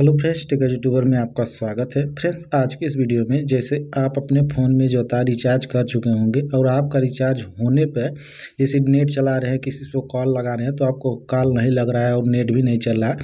Hello friends tech YouTuber में आपका स्वागत है फ्रेंड्स आज के इस वीडियो में जैसे आप अपने फ़ोन में जो था रिचार्ज कर चुके होंगे और आपका रिचार्ज होने पर जैसे नेट चला रहे हैं किसी को कॉल लगा रहे हैं तो आपको कॉल नहीं लग रहा है और नेट भी नहीं चल रहा है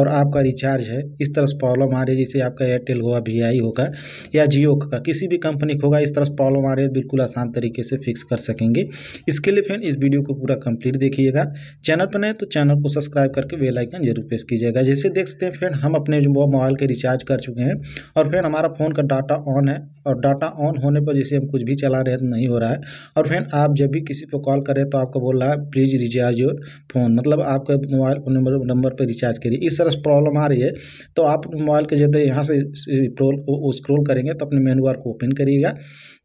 और आपका रिचार्ज है इस तरह से प्रॉब्लम आ रही है जैसे आपका एयरटेल होगा वी आई होगा या जियो का किसी भी कंपनी का होगा इस तरह से प्रॉब्लम आ रही है बिल्कुल आसान तरीके से फिक्स कर सकेंगे इसके लिए फ्रेंड इस वीडियो को पूरा कंप्लीट देखिएगा चैनल पर नहीं तो चैनल को सब्सक्राइब करके वेलाइकन जरूर प्रेस कीजिएगा जैसे देख सकते हैं फ्रेंड हम अपने जो मोबाइल के रिचार्ज कर चुके हैं और फिर हमारा फ़ोन का डाटा ऑन है और डाटा ऑन होने पर जैसे हम कुछ भी चला रहे हैं तो नहीं हो रहा है और फ्रेंड आप जब भी किसी को कॉल करें तो आपको बोल रहा है प्लीज़ रिचार्ज योर फोन मतलब आपके मोबाइल नंबर नंबर पर रिचार्ज करिए इस तरह से प्रॉब्लम आ रही है तो आप मोबाइल के जैसे यहाँ से स्क्रोल करेंगे तो अपने मेनू बार को ओपन करिएगा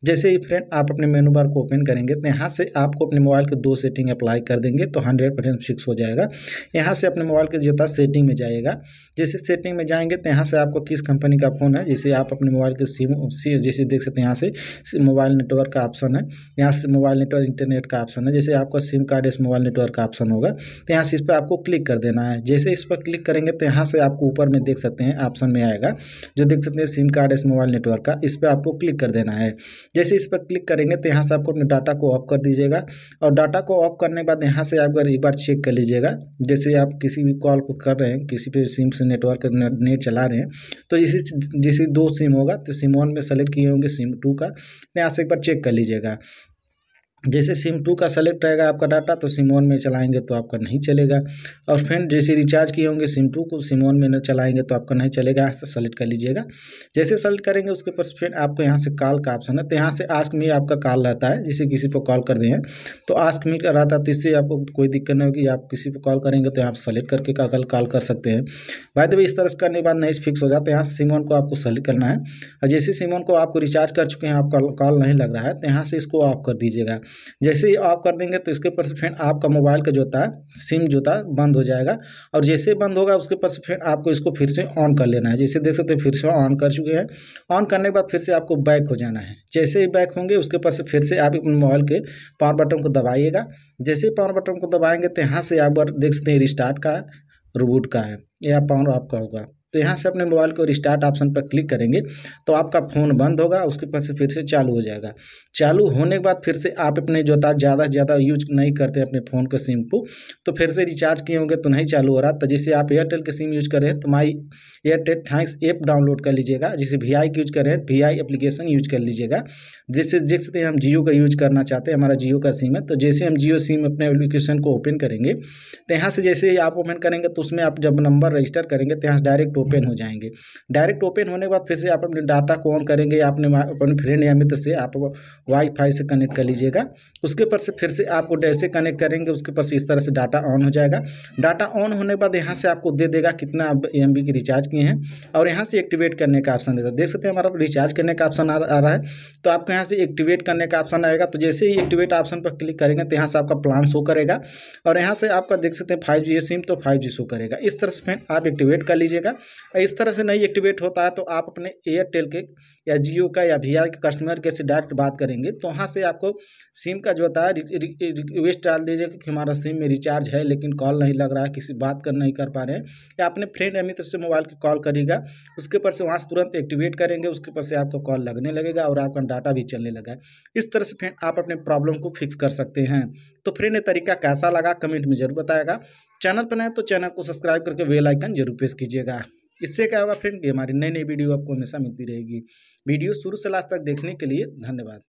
जैसे ही फ्रेंड आप अपने मेनू बार को ओपन करेंगे तो यहाँ से आपको अपने मोबाइल के दो सेटिंग अप्लाई कर देंगे तो हंड्रेड परसेंट फिक्स हो जाएगा यहाँ से अपने मोबाइल के जो सेटिंग में जाएगा जैसे सेटिंग में जाएंगे तो यहाँ से आपको किस कंपनी का फ़ोन है जैसे आप अपने मोबाइल के सिम जैसे देख सकते हैं यहाँ से मोबाइल नेटवर्क का ऑप्शन है यहाँ से मोबाइल नेटवर्क इंटरनेट का ऑप्शन है जैसे आपका सिम कार्ड इस मोबाइल नेटवर्क का ऑप्शन होगा तो यहाँ से इस पर आपको क्लिक कर देना है जैसे इस पर क्लिक करेंगे तो यहाँ से आपको ऊपर में देख सकते हैं ऑप्शन में आएगा जो देख सकते हैं सिम कार्ड इस मोबाइल नेटवर्क का इस पर आपको क्लिक कर देना है जैसे इस पर क्लिक करेंगे तो यहाँ से आपको अपने डाटा को ऑफ कर दीजिएगा और डाटा को ऑफ करने के बाद यहाँ से आप एक बार चेक कर लीजिएगा जैसे आप किसी भी कॉल को कर रहे हैं किसी पे सिम से नेटवर्क नेट चला रहे हैं तो जैसे जैसे दो सिम होगा तो सिम वन में सेलेक्ट किए होंगे सिम टू का यहाँ से एक बार चेक कर लीजिएगा जैसे सिम टू का सेलेक्ट रहेगा आपका डाटा तो सिम वन में चलाएंगे तो आपका नहीं चलेगा और फ्रेंड जैसे रिचार्ज किए होंगे सिम टू को सिम वन में न चलाएंगे तो आपका नहीं चलेगा यहाँ से सेलेक्ट कर लीजिएगा जैसे सेलेक्ट करेंगे उसके पास फ्रेंड आपको यहाँ से कॉल का ऑप्शन है तो यहाँ से आस्क में आपका कॉल रहता है जैसे किसी पर कॉल कर दें तो आस्क में का रहता है तो इससे आपको कोई दिक्कत नहीं होगी आप किसी पर कॉल करेंगे तो यहाँ सेलेक्ट करके कल कॉल कर सकते हैं भाई देवी इस तरह से करने के बाद नहीं फिक्स हो जाता है यहाँ से सिम वन को आपको सेलेक्ट करना है और जैसे सिम वन को आपको रिचार्ज कर चुके हैं आपका कॉल नहीं लग रहा है तो यहाँ से इसको ऑफ कर दीजिएगा जैसे ही ऑफ कर देंगे तो इसके ऊपर से फिर आपका मोबाइल का जो था सिम जो है बंद हो जाएगा और जैसे बंद होगा उसके ऊपर से फिर आपको इसको फिर से ऑन कर लेना है जैसे देख सकते हैं फिर से ऑन कर चुके हैं ऑन करने के बाद फिर से आपको बैक हो जाना है जैसे ही बैक होंगे उसके ऊपर से फिर से आप अपने मोबाइल के पावर बटन को दबाइएगा जैसे पावर बटन को दबाएंगे तो यहाँ से आप देख सकते हैं रिस्टार्ट का रूबूट का है या पावर आपका होगा तो यहाँ से अपने मोबाइल को रिस्टार्ट ऑप्शन पर क्लिक करेंगे तो आपका फ़ोन बंद होगा उसके पास से फिर से चालू हो जाएगा चालू होने के बाद फिर से आप अपने जो था ज़्यादा से ज़्यादा यूज नहीं करते अपने फ़ोन के सिम को तो फिर से रिचार्ज किए होंगे तो नहीं चालू हो रहा तो जैसे आप एयरटेल के सिम यूज करें तो my Airtel thanks app download कर लीजिएगा जैसे वी आई यूज करें वी आई एप्लीकेशन यूज कर लीजिएगा जैसे देख सकते हैं हम जियो का यूज करना चाहते हैं हमारा जियो का सिम है तो जैसे हम जियो सिम अपने एप्लीकेशन को ओपन करेंगे तो यहाँ से जैसे आप ओपन करेंगे तो उसमें आप जब नंबर रजिस्टर करेंगे तो यहाँ डायरेक्ट ओपन हम्म। हो जाएंगे डायरेक्ट ओपन होने के बाद फिर से आप अपने डाटा को ऑन करेंगे या अपने अपने फ्रेंड या मित्र से आप वाईफाई से कनेक्ट कर लीजिएगा उसके ऊपर से फिर से आपको जैसे कनेक्ट करेंगे उसके ऊपर से इस तरह से डाटा ऑन हो जाएगा डाटा ऑन होने के बाद यहाँ से आपको दे देगा कितना एम की रिचार्ज किए हैं और यहाँ से एक्टिवेट करने का ऑप्शन देता है देख सकते हैं हमारा रिचार्ज करने का ऑप्शन आ रहा है तो आपको यहाँ से एक्टिवेट करने का ऑप्शन आएगा तो जैसे ही एक्टिवेट ऑप्शन पर क्लिक करेंगे तो यहाँ से आपका प्लान शो करेगा और यहाँ से आपका देख सकते हैं फाइव जी सिम तो फाइव जी शो करेगा इस तरह से फिर आप एक्टिवेट कर लीजिएगा इस तरह से नहीं एक्टिवेट होता है तो आप अपने एयरटेल के या जियो का या वी के कस्टमर केयर से डायरेक्ट बात करेंगे तो वहाँ से आपको सिम का जो होता है रिक्वेस्ट डाल दीजिएगा कि हमारा सिम में रिचार्ज है लेकिन कॉल नहीं लग रहा है किसी बात कर नहीं कर पा रहे हैं या अपने फ्रेंड या मित्र से मोबाइल की कॉल करेगा उसके ऊपर से वहाँ से तुरंत एक्टिवेट करेंगे उसके ऊपर से आपका कॉल लगने लगेगा और आपका डाटा भी चलने लगा इस तरह से फ्रेंड आप अपने प्रॉब्लम को फिक्स कर सकते हैं तो फ्रेंड ये तरीका कैसा लगा कमेंट में जरूर बताएगा चैनल पर नए तो चैनल को सब्सक्राइब करके बेल आइकन जरूर प्रेस कीजिएगा इससे क्या होगा फ्रेंड कि हमारी नई नई वीडियो आपको हमेशा मिलती रहेगी वीडियो शुरू से लास्ट तक देखने के लिए धन्यवाद